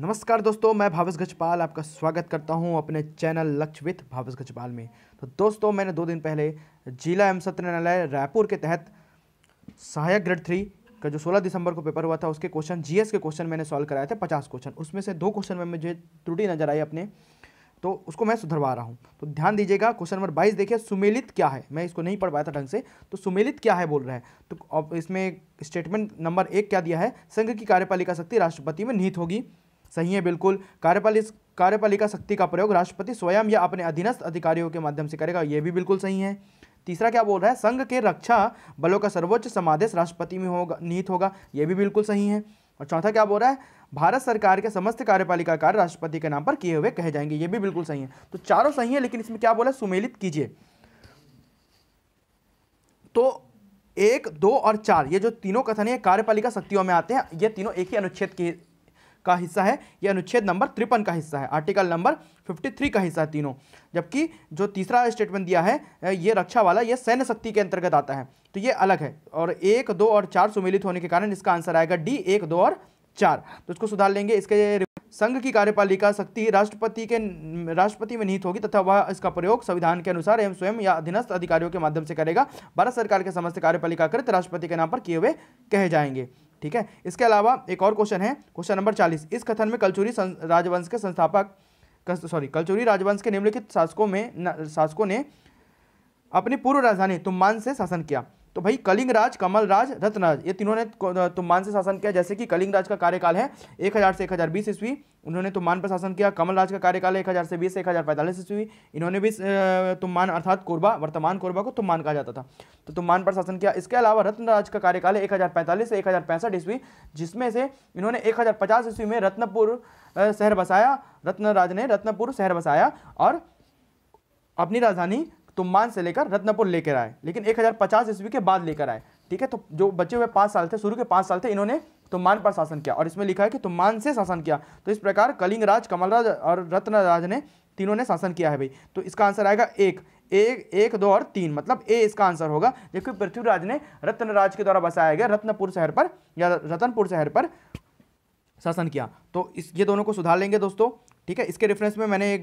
नमस्कार दोस्तों मैं भावेश गजपाल आपका स्वागत करता हूं अपने चैनल लक्ष्य विथ भावेश गजपाल में तो दोस्तों मैंने दो दिन पहले जिला एवं सत्र न्यायालय रायपुर के तहत सहायक ग्रेड थ्री का जो 16 दिसंबर को पेपर हुआ था उसके क्वेश्चन जीएस के क्वेश्चन मैंने सॉल्व कराए थे 50 क्वेश्चन उसमें से दो क्वेश्चन में मुझे त्रुटि नजर आई अपने तो उसको मैं सुधरवा रहा हूँ तो ध्यान दीजिएगा क्वेश्चन नंबर बाईस देखिए सुमेलित क्या है मैं इसको नहीं पढ़ पाया था ढंग से तो सुमेलित क्या है बोल रहा है तो इसमें स्टेटमेंट नंबर एक क्या दिया है संघ की कार्यपालिका शक्ति राष्ट्रपति में निहित होगी सही है बिल्कुल कार्यपालिक कार्यपालिका शक्ति का प्रयोग राष्ट्रपति स्वयं या अपने अधीनस्थ अधिकारियों के माध्यम से करेगा यह भी बिल्कुल सही है तीसरा क्या बोल रहा है संघ के रक्षा बलों का सर्वोच्च समादेश राष्ट्रपति में होगा निहित होगा यह भी बिल्कुल सही है और चौथा क्या बोल रहा है भारत सरकार के समस्त कार्यपालिका कार्य राष्ट्रपति के नाम पर किए हुए कहे जाएंगे ये भी बिल्कुल सही है तो चारों सही है लेकिन इसमें क्या बोला है सुमेलित कीजिए तो एक दो और चार ये जो तीनों कथन है कार्यपालिका शक्तियों में आते हैं ये तीनों एक ही अनुच्छेद के का हिस्सा है यह अनुच्छेद नंबर तिरपन का हिस्सा है आर्टिकल नंबर 53 का हिस्सा है तीनों जबकि जो तीसरा स्टेटमेंट दिया है ये रक्षा वाला ये सैन्य शक्ति के अंतर्गत आता है तो ये अलग है और एक दो और चार सुमिलित होने के कारण इसका आंसर आएगा डी एक दो और चार तो इसको सुधार लेंगे इसके संघ की कार्यपालिका शक्ति राष्ट्रपति के राष्ट्रपति में निहित होगी तथा वह इसका प्रयोग संविधान के अनुसार एवं स्वयं या अधीनस्थ अधिकारियों के माध्यम से करेगा भारत सरकार के समस्त कार्यपालिका कृत राष्ट्रपति के नाम पर किए हुए कहे जाएंगे ठीक है इसके अलावा एक और क्वेश्चन है क्वेश्चन नंबर चालीस इस कथन में कलचूरी राजवंश के संस्थापक सॉरी कलचूरी राजवंश के निम्नलिखित शासकों में शासकों ने अपनी पूर्व राजधानी तुम्बान से शासन किया तो भाई कलिंग राज कमल राज रत्नराज ये तीनों ने तुम्मान से शासन किया जैसे कि कलिंग राज का कार्यकाल है एक हज़ार से एक हज़ार बीस ईस्वी उन्होंने तुम्मान पर शासन किया कमल राज का कार्यकाल एक हज़ार से बीस से एक हज़ार पैंतालीस ईस्वी इन्होंने भी तुम्मान अर्थात कोरबा वर्तमान कोरबा को तुम्मान कहा जाता था तो तुम्मान पर शासन किया इसके अलावा रत्नराज का कार्यकाल है एक हज़ार पैंतालीस से एक हज़ार पैंसठ ईस्वी जिसमें से इन्होंने एक हज़ार पचास ईस्वी में रत्नपुर शहर बसाया रत्नराज ने रत्नपुर शहर बसाया और अपनी राजधानी तुम्मान से लेकर रत्नपुर लेकर आए लेकिन एक हज़ार पचास ईस्वी के बाद लेकर आए ठीक है तो जो बचे हुए पाँच साल थे शुरू के पाँच साल थे इन्होंने तुम्मान पर शासन किया और इसमें लिखा है कि तुम्मान से शासन किया तो इस प्रकार कलिंग राज कमलराज और रत्नराज ने तीनों ने शासन किया है भाई तो इसका आंसर आएगा एक एक एक दो और तीन मतलब ए इसका आंसर होगा जबकि पृथ्वीराज ने रत्नराज के द्वारा बसाया गया रत्नपुर शहर पर या रतनपुर शहर पर शासन किया तो इस ये दोनों को सुधार लेंगे दोस्तों ठीक है इसके रेफरेंस में मैंने एक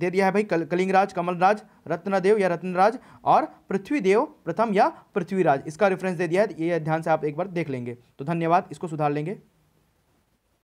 दे दिया है भाई कल, कलिंगराज कमलराज रत्नदेव या रत्नराज और पृथ्वीदेव प्रथम या पृथ्वीराज इसका रेफरेंस दे दिया है ये ध्यान से आप एक बार देख लेंगे तो धन्यवाद इसको सुधार लेंगे